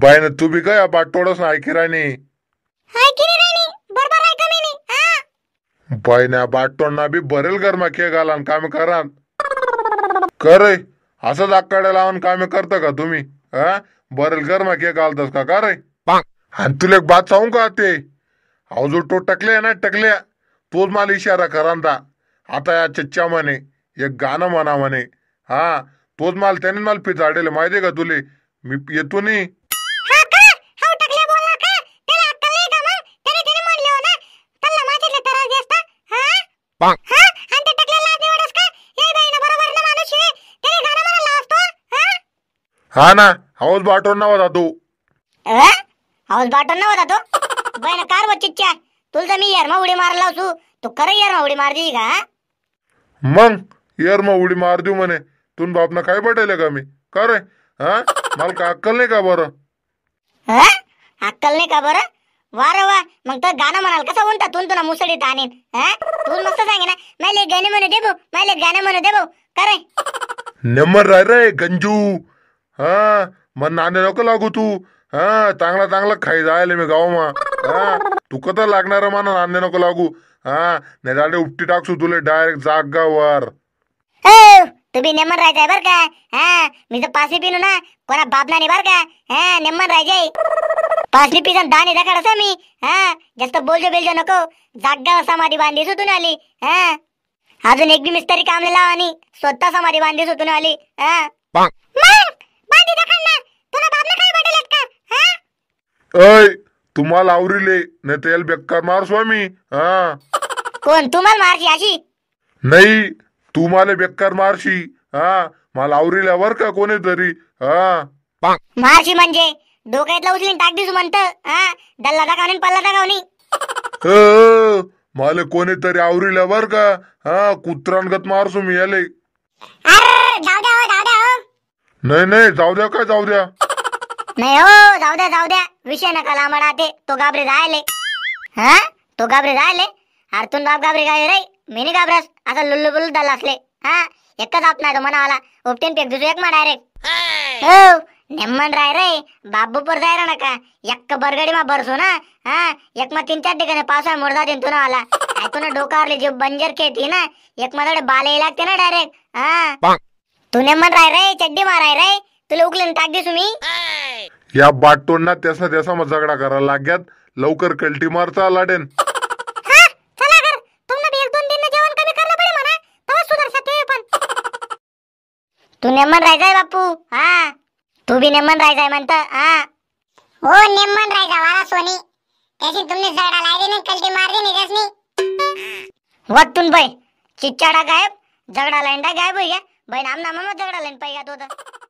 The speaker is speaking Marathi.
बाय ना तू बी काय बाटोडस ना ऐकी राणी बाय ना बाटोड ना बी बरेल गरमा के घालान काम करान कर असंच आकाड्या लावून कामे करता का तुम्ही हा बरेल गरमा के घालतास का कर रे आणि तुला एक बात सांगू का ते अवजो तो टकले ना टकल्या तोच मला इशारा करांदा आता या चच्चा म्हणे एक गाणं म्हणा म्हणे हा तोच माल त्याने मला पिझाडेल माहिती का तुले मी येतो नाही हा ना हाऊस बाटोर नव्हता तू हाऊस बाटोर ना होता तो बहिण कार बच्चा तुला मी यरमा उडी मारला लावसू तू खरं यरमा उडी मार का मग यरमा उडी मार देऊ म्हणे तुन बापना काय पटेल का मी का रे हा मला का अक्कल नाही का बरं अक्कल नाही का बर वा वा मग तर गाणं म्हणाल कसं म्हणता तू तुला मुसळी ताणेन तू मस्त सांगे ना मला गाणे म्हणू दे भाऊ मला गाणे म्हणू दे भाऊ का रे नंबर राय रे गंजू हा मग नाणे नको लागू तू हा चांगला चांगला खाई जायला मी गावमा हा तू तर लागणार मला नाणे नको लागू हा नाही झाले उपटी टाकसू तुले डायरेक्ट जागावर तुम्ही नेमन राहायचंय बर का हा मी तर पाचवी पिनू ना कोणा बाप नाही बर का हा नेमन राहायचंय पाचवी पिजन दाणे दाखड असा मी हा जास्त बोलजो बिलजो नको जागा समाधी बांधली सुटून आली हा अजून एक बी मिस्तरी कामले लावा आणि स्वतः समाधी बांधली सुतून आली हा कधी तुला काय का तुम्हाला आवरिले नाही तर याला मार स्वामी हा कोण तुम्हाला मारशी अशी नाही तुम्हाला बेक्कार मारशी हा मला आवरीला वर का कोणीतरी हा मारशी म्हणजे डोक्यातला उचलून टाक दिसू म्हणत हा दल्ला आणि पल्ला टाका अ, मला कोणीतरी आवरीला वर का हा कुत्रांगत मारसो मी याले धावड्या नाही नाही जाऊ द्या काय जाऊ द्या नाही हो जाऊ द्या जाऊ द्या विषय नका लांबडा ते तो घाबरे राहिले हा तो घाबरे राहिले अर्थून बाप घाबरे काय रे मी नाही घाबरस असा लुल्लु बुल्लु दल असले हा एकच तो मना आला उपटेन पेक दुसरे एक मा डायरेक्ट हो नेमन राय रे बाबू पर रा नका एक बरगडी मा बरसो ना हा एक मा तीन चार ठिकाणी पावसाळा मुरदा देतो ना आला ऐकून डोकावरली जे बंजर खेळती ना एक माझ्याकडे बाले लागते ना डायरेक्ट हा तुने मन राय रे चड्डी माराय रे तुला उकलून टाक दिसू मी या बाटतोंडना त्याचा त्याचा मग झगडा करा लाग्यात लवकर कलटी मारचा लाडेन चला कर तुमना जेवण कधी पडे सुधार तू नेमन राय जाय बापू हा तू भी नेमन राय जाय म्हणत हा हो नेमन राय जा वाला सोनी त्याची तुमने झगडा लागली नाही कलटी मारली नाही त्यासनी वत्तून बाई चिच्चाडा गायब झगडा लाईंडा गायब होई भाई नाम नाम मत झगडा लेन पाहिजे तो